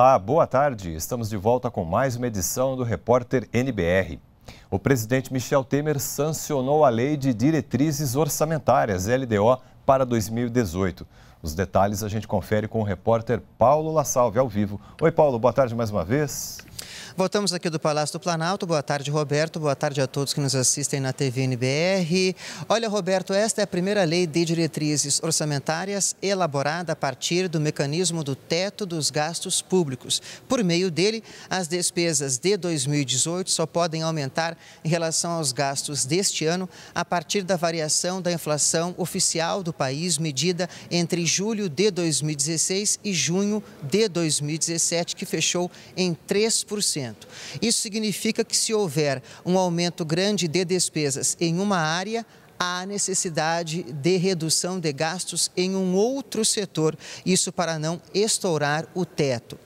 Olá, boa tarde. Estamos de volta com mais uma edição do Repórter NBR. O presidente Michel Temer sancionou a Lei de Diretrizes Orçamentárias, LDO, para 2018. Os detalhes a gente confere com o repórter Paulo Salve ao vivo. Oi, Paulo, boa tarde mais uma vez. Voltamos aqui do Palácio do Planalto. Boa tarde, Roberto. Boa tarde a todos que nos assistem na TV NBR. Olha, Roberto, esta é a primeira lei de diretrizes orçamentárias elaborada a partir do mecanismo do teto dos gastos públicos. Por meio dele, as despesas de 2018 só podem aumentar em relação aos gastos deste ano a partir da variação da inflação oficial do país, medida entre julho de 2016 e junho de 2017, que fechou em 3%. Isso significa que se houver um aumento grande de despesas em uma área, há necessidade de redução de gastos em um outro setor, isso para não estourar o teto.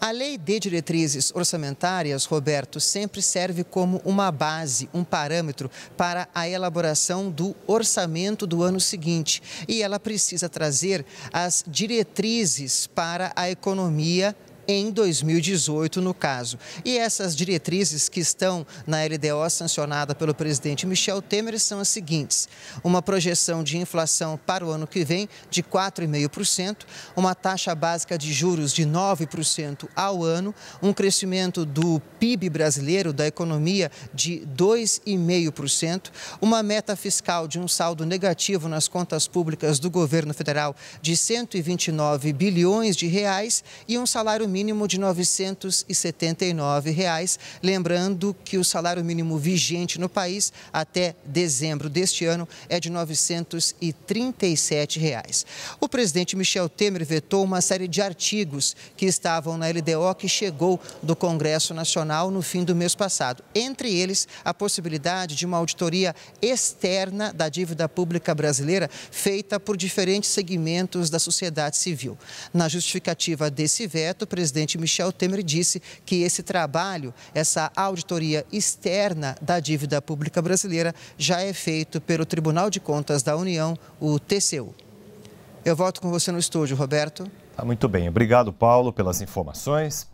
A lei de diretrizes orçamentárias, Roberto, sempre serve como uma base, um parâmetro para a elaboração do orçamento do ano seguinte. E ela precisa trazer as diretrizes para a economia em 2018, no caso. E essas diretrizes que estão na LDO sancionada pelo presidente Michel Temer são as seguintes: uma projeção de inflação para o ano que vem de 4,5%, uma taxa básica de juros de 9% ao ano, um crescimento do PIB brasileiro, da economia, de 2,5%, uma meta fiscal de um saldo negativo nas contas públicas do governo federal de 129 bilhões de reais e um salário mínimo mínimo de R$ 979. Reais. Lembrando que o salário mínimo vigente no país até dezembro deste ano é de R$ 937. Reais. O presidente Michel Temer vetou uma série de artigos que estavam na LDO que chegou do Congresso Nacional no fim do mês passado. Entre eles, a possibilidade de uma auditoria externa da dívida pública brasileira feita por diferentes segmentos da sociedade civil. Na justificativa desse veto, o presidente presidente Michel Temer disse que esse trabalho, essa auditoria externa da dívida pública brasileira, já é feito pelo Tribunal de Contas da União, o TCU. Eu volto com você no estúdio, Roberto. Tá muito bem. Obrigado, Paulo, pelas informações.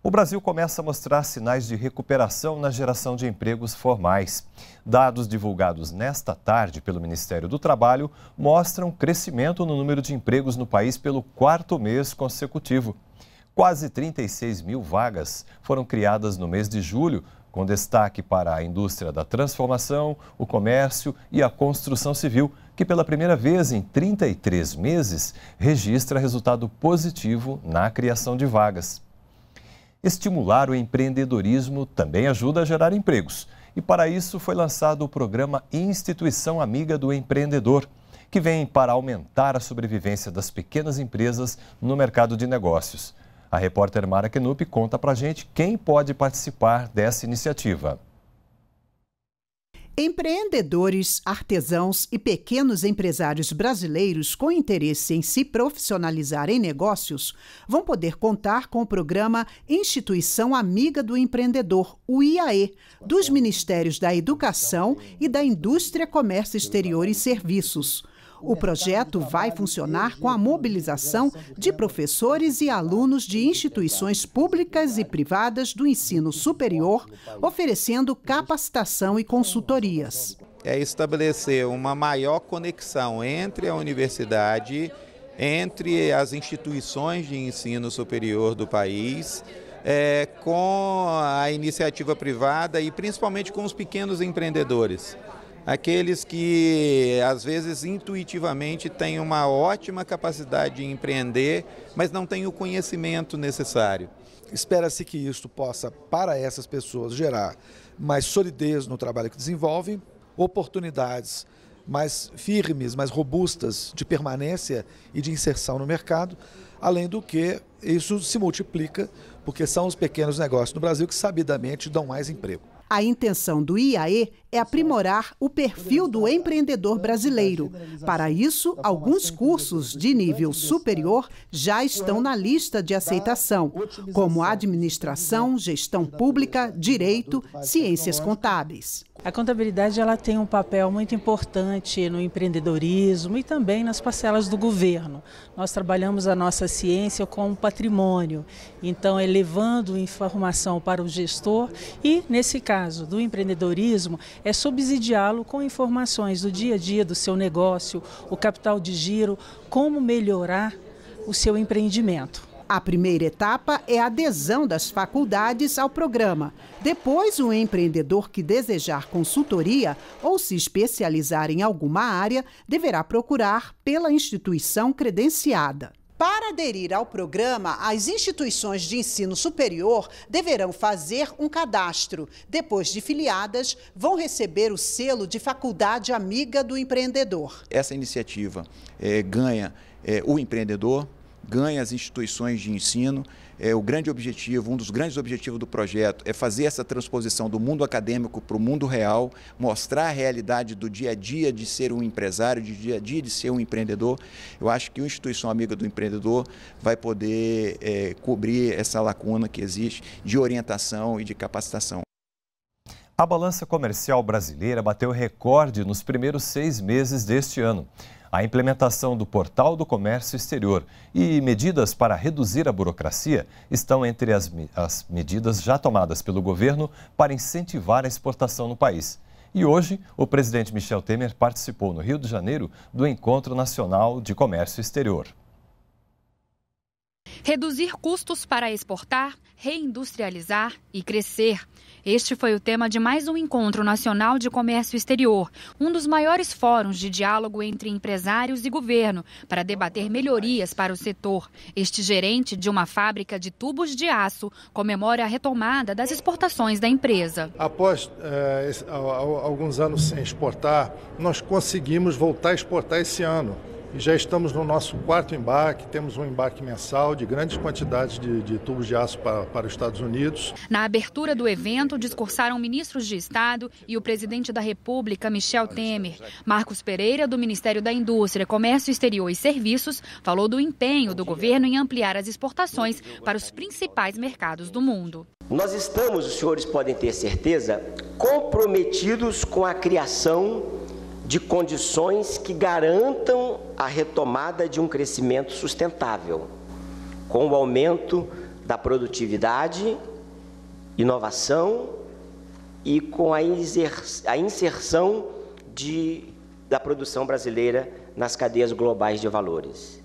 O Brasil começa a mostrar sinais de recuperação na geração de empregos formais. Dados divulgados nesta tarde pelo Ministério do Trabalho mostram crescimento no número de empregos no país pelo quarto mês consecutivo. Quase 36 mil vagas foram criadas no mês de julho, com destaque para a indústria da transformação, o comércio e a construção civil, que pela primeira vez em 33 meses registra resultado positivo na criação de vagas. Estimular o empreendedorismo também ajuda a gerar empregos. E para isso foi lançado o programa Instituição Amiga do Empreendedor, que vem para aumentar a sobrevivência das pequenas empresas no mercado de negócios. A repórter Mara Knupp conta pra gente quem pode participar dessa iniciativa. Empreendedores, artesãos e pequenos empresários brasileiros com interesse em se profissionalizar em negócios vão poder contar com o programa Instituição Amiga do Empreendedor, o IAE, dos Ministérios da Educação e da Indústria, Comércio Exterior e Serviços. O projeto vai funcionar com a mobilização de professores e alunos de instituições públicas e privadas do ensino superior, oferecendo capacitação e consultorias. É estabelecer uma maior conexão entre a universidade, entre as instituições de ensino superior do país, é, com a iniciativa privada e principalmente com os pequenos empreendedores aqueles que às vezes intuitivamente têm uma ótima capacidade de empreender, mas não têm o conhecimento necessário. Espera-se que isto possa, para essas pessoas, gerar mais solidez no trabalho que desenvolvem, oportunidades mais firmes, mais robustas de permanência e de inserção no mercado, além do que isso se multiplica, porque são os pequenos negócios no Brasil que sabidamente dão mais emprego. A intenção do IAE é aprimorar o perfil do empreendedor brasileiro. Para isso, alguns cursos de nível superior já estão na lista de aceitação, como administração, gestão pública, direito, ciências contábeis. A contabilidade ela tem um papel muito importante no empreendedorismo e também nas parcelas do governo. Nós trabalhamos a nossa ciência como patrimônio, então elevando informação para o gestor e, nesse caso, caso, do empreendedorismo, é subsidiá-lo com informações do dia a dia do seu negócio, o capital de giro, como melhorar o seu empreendimento. A primeira etapa é a adesão das faculdades ao programa. Depois, o empreendedor que desejar consultoria ou se especializar em alguma área deverá procurar pela instituição credenciada. Para aderir ao programa, as instituições de ensino superior deverão fazer um cadastro. Depois de filiadas, vão receber o selo de Faculdade Amiga do Empreendedor. Essa iniciativa é, ganha é, o empreendedor, ganha as instituições de ensino. É, o grande objetivo, um dos grandes objetivos do projeto é fazer essa transposição do mundo acadêmico para o mundo real, mostrar a realidade do dia a dia de ser um empresário, do dia a dia de ser um empreendedor. Eu acho que uma instituição amiga do empreendedor vai poder é, cobrir essa lacuna que existe de orientação e de capacitação. A balança comercial brasileira bateu recorde nos primeiros seis meses deste ano a implementação do Portal do Comércio Exterior e medidas para reduzir a burocracia estão entre as, as medidas já tomadas pelo governo para incentivar a exportação no país. E hoje, o presidente Michel Temer participou no Rio de Janeiro do Encontro Nacional de Comércio Exterior. Reduzir custos para exportar, reindustrializar e crescer. Este foi o tema de mais um encontro nacional de comércio exterior, um dos maiores fóruns de diálogo entre empresários e governo para debater melhorias para o setor. Este gerente de uma fábrica de tubos de aço comemora a retomada das exportações da empresa. Após eh, alguns anos sem exportar, nós conseguimos voltar a exportar esse ano. E já estamos no nosso quarto embarque, temos um embarque mensal de grandes quantidades de, de tubos de aço para, para os Estados Unidos. Na abertura do evento, discursaram ministros de Estado e o presidente da República, Michel Temer. Marcos Pereira, do Ministério da Indústria, Comércio Exterior e Serviços, falou do empenho do governo em ampliar as exportações para os principais mercados do mundo. Nós estamos, os senhores podem ter certeza, comprometidos com a criação de condições que garantam a retomada de um crescimento sustentável, com o aumento da produtividade, inovação e com a inserção de, da produção brasileira nas cadeias globais de valores.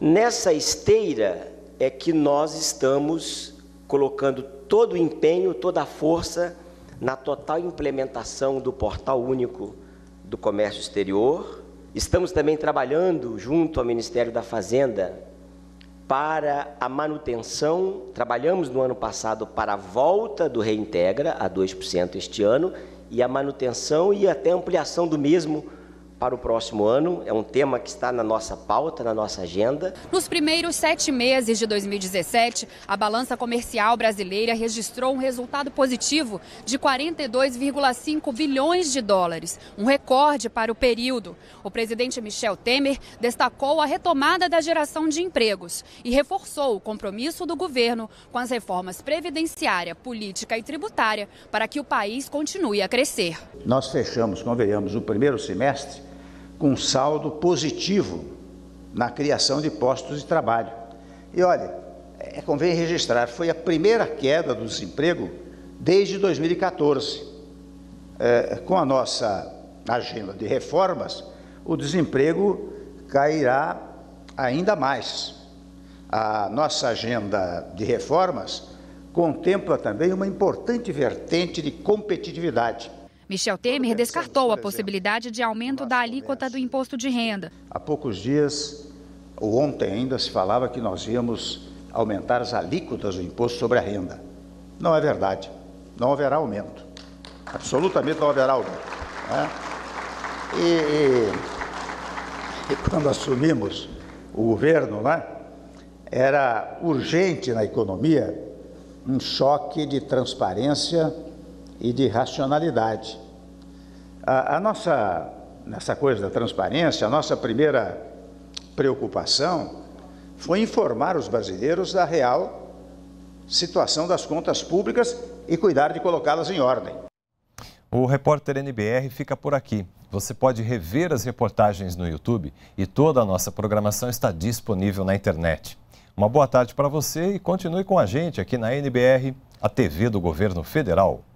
Nessa esteira é que nós estamos colocando todo o empenho, toda a força na total implementação do Portal Único do Comércio Exterior. Estamos também trabalhando junto ao Ministério da Fazenda para a manutenção. Trabalhamos no ano passado para a volta do Reintegra a 2% este ano e a manutenção e até ampliação do mesmo para o próximo ano. É um tema que está na nossa pauta, na nossa agenda. Nos primeiros sete meses de 2017, a balança comercial brasileira registrou um resultado positivo de 42,5 bilhões de dólares, um recorde para o período. O presidente Michel Temer destacou a retomada da geração de empregos e reforçou o compromisso do governo com as reformas previdenciária, política e tributária para que o país continue a crescer. Nós fechamos, convenhamos, o primeiro semestre com saldo positivo na criação de postos de trabalho. E olha, é, convém registrar, foi a primeira queda do desemprego desde 2014. É, com a nossa agenda de reformas, o desemprego cairá ainda mais. A nossa agenda de reformas contempla também uma importante vertente de competitividade Michel Temer é descartou a possibilidade de aumento da alíquota do imposto de renda. Há poucos dias, ou ontem ainda, se falava que nós íamos aumentar as alíquotas do imposto sobre a renda. Não é verdade. Não haverá aumento. Absolutamente não haverá aumento. Né? E, e, e, quando assumimos o governo, né, era urgente na economia um choque de transparência e de racionalidade. A, a nossa, nessa coisa da transparência, a nossa primeira preocupação foi informar os brasileiros da real situação das contas públicas e cuidar de colocá-las em ordem. O repórter NBR fica por aqui. Você pode rever as reportagens no YouTube e toda a nossa programação está disponível na internet. Uma boa tarde para você e continue com a gente aqui na NBR, a TV do Governo Federal.